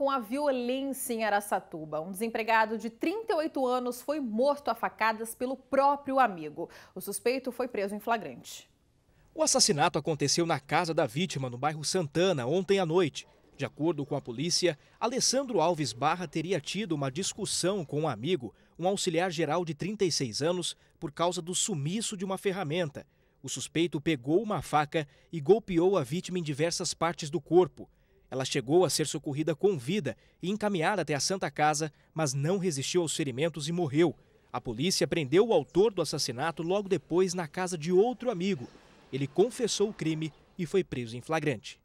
com a violência em Araçatuba. Um desempregado de 38 anos foi morto a facadas pelo próprio amigo. O suspeito foi preso em flagrante. O assassinato aconteceu na casa da vítima, no bairro Santana, ontem à noite. De acordo com a polícia, Alessandro Alves Barra teria tido uma discussão com um amigo, um auxiliar geral de 36 anos, por causa do sumiço de uma ferramenta. O suspeito pegou uma faca e golpeou a vítima em diversas partes do corpo. Ela chegou a ser socorrida com vida e encaminhada até a Santa Casa, mas não resistiu aos ferimentos e morreu. A polícia prendeu o autor do assassinato logo depois na casa de outro amigo. Ele confessou o crime e foi preso em flagrante.